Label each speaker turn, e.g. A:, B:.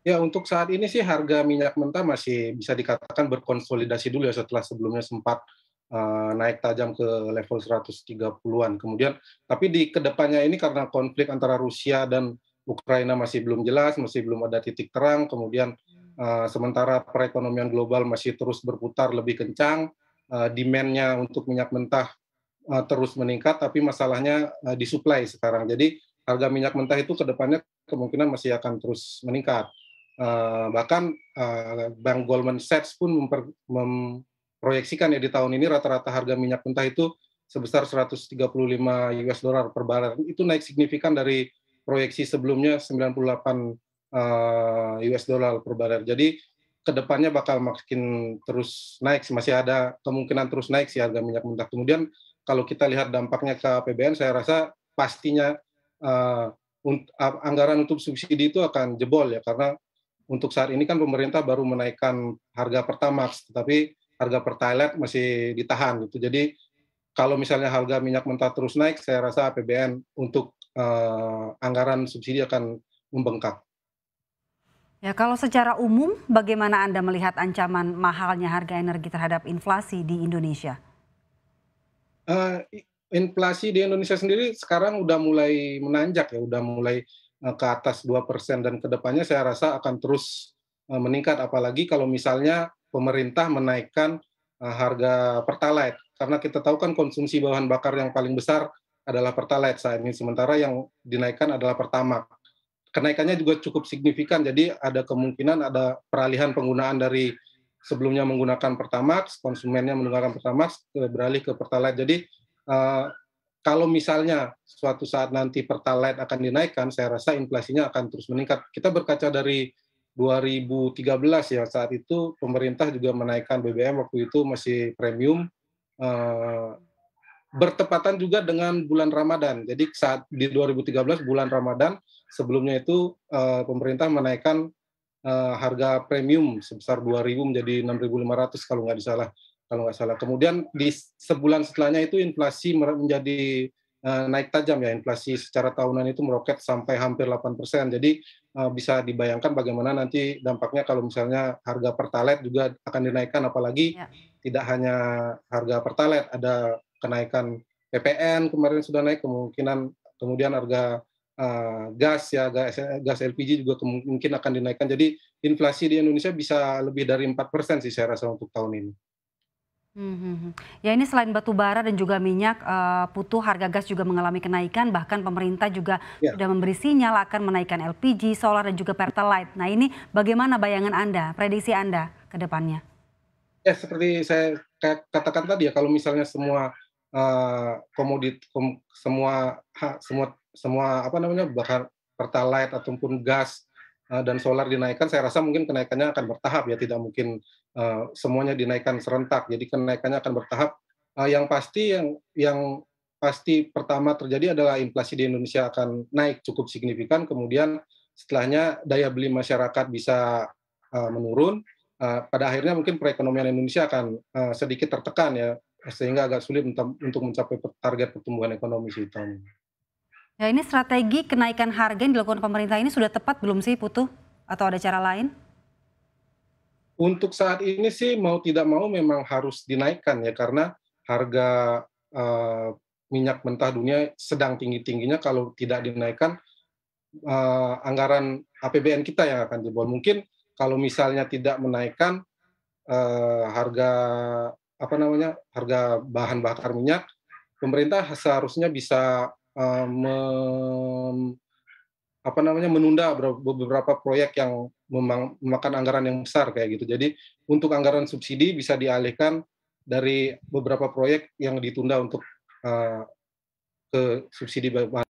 A: Ya, untuk saat ini sih harga minyak mentah masih bisa dikatakan berkonsolidasi dulu ya setelah sebelumnya sempat uh, naik tajam ke level 130-an. Kemudian tapi di kedepannya ini karena konflik antara Rusia dan Ukraina masih belum jelas, masih belum ada titik terang, kemudian uh, sementara perekonomian global masih terus berputar lebih kencang, uh, demand-nya untuk minyak mentah uh, terus meningkat tapi masalahnya uh, di supply sekarang. Jadi harga minyak mentah itu kedepannya kemungkinan masih akan terus meningkat Eh, bahkan uh, Bank Goldman Sachs pun memper, memproyeksikan ya di tahun ini rata-rata harga minyak mentah itu sebesar 135 US dollar per barrel Itu naik signifikan dari proyeksi sebelumnya 98 uh, US dollar per barrel Jadi kedepannya bakal makin terus naik, masih ada kemungkinan terus naik sih harga minyak mentah. Kemudian kalau kita lihat dampaknya ke APBN, saya rasa pastinya uh, anggaran untuk subsidi itu akan jebol ya karena untuk saat ini kan pemerintah baru menaikkan harga Pertamax, tetapi harga Pertalite masih ditahan gitu. Jadi kalau misalnya harga minyak mentah terus naik, saya rasa APBN untuk uh, anggaran subsidi akan membengkak.
B: Ya, kalau secara umum bagaimana Anda melihat ancaman mahalnya harga energi terhadap inflasi di Indonesia?
A: Uh, inflasi di Indonesia sendiri sekarang udah mulai menanjak ya, udah mulai Eh, ke atas 2% dan kedepannya saya rasa akan terus eh, meningkat apalagi kalau misalnya pemerintah menaikkan eh, harga pertalite karena kita tahu kan konsumsi bahan bakar yang paling besar adalah pertalite saat ini sementara yang dinaikkan adalah pertamax kenaikannya juga cukup signifikan jadi ada kemungkinan ada peralihan penggunaan dari sebelumnya menggunakan pertamax konsumennya menggunakan pertamax beralih ke pertalite jadi kalau misalnya suatu saat nanti pertalite akan dinaikkan, saya rasa inflasinya akan terus meningkat. Kita berkaca dari 2013 ya saat itu pemerintah juga menaikkan BBM waktu itu masih premium eh, bertepatan juga dengan bulan Ramadan. Jadi saat di 2013 bulan Ramadan sebelumnya itu eh, pemerintah menaikkan eh, harga premium sebesar 2.000 menjadi 6.500 kalau nggak disalah kalau nggak salah. Kemudian di sebulan setelahnya itu inflasi menjadi eh, naik tajam ya, inflasi secara tahunan itu meroket sampai hampir 8%. Jadi eh, bisa dibayangkan bagaimana nanti dampaknya kalau misalnya harga pertalite juga akan dinaikkan, apalagi ya. tidak hanya harga pertalite, ada kenaikan PPN kemarin sudah naik, kemungkinan kemudian harga eh, gas ya gas, gas LPG juga mungkin akan dinaikkan. Jadi inflasi di Indonesia bisa lebih dari 4% sih saya rasa untuk tahun ini.
B: Hmm, hmm, hmm. ya ini selain batu bara dan juga minyak eh, putu harga gas juga mengalami kenaikan. Bahkan pemerintah juga ya. sudah memberi sinyal akan menaikkan LPG, solar dan juga pertalite. Nah ini bagaimana bayangan anda, prediksi anda ke depannya?
A: Ya seperti saya katakan tadi ya, kalau misalnya semua uh, komodit, kom, semua ha, semua semua apa namanya bahan pertalite ataupun gas Eh, dan solar dinaikkan, saya rasa mungkin kenaikannya akan bertahap ya, tidak mungkin uh, semuanya dinaikkan serentak. Jadi kenaikannya akan bertahap. Uh, yang pasti yang yang pasti pertama terjadi adalah inflasi di Indonesia akan naik cukup signifikan, kemudian setelahnya daya beli masyarakat bisa uh, menurun. Uh, pada akhirnya mungkin perekonomian Indonesia akan uh, sedikit tertekan ya, sehingga agak sulit untuk mencapai target pertumbuhan ekonomi sih tahun ini.
B: Ya ini strategi kenaikan harga yang dilakukan pemerintah ini sudah tepat belum sih Putu? Atau ada cara lain?
A: Untuk saat ini sih mau tidak mau memang harus dinaikkan ya karena harga uh, minyak mentah dunia sedang tinggi-tingginya kalau tidak dinaikkan uh, anggaran APBN kita yang akan jebol. Mungkin kalau misalnya tidak menaikkan uh, harga apa namanya harga bahan bakar minyak, pemerintah seharusnya bisa uh, mem, apa namanya menunda beberapa proyek yang memakan anggaran yang besar kayak gitu. Jadi untuk anggaran subsidi bisa dialihkan dari beberapa proyek yang ditunda untuk uh, ke subsidi bahan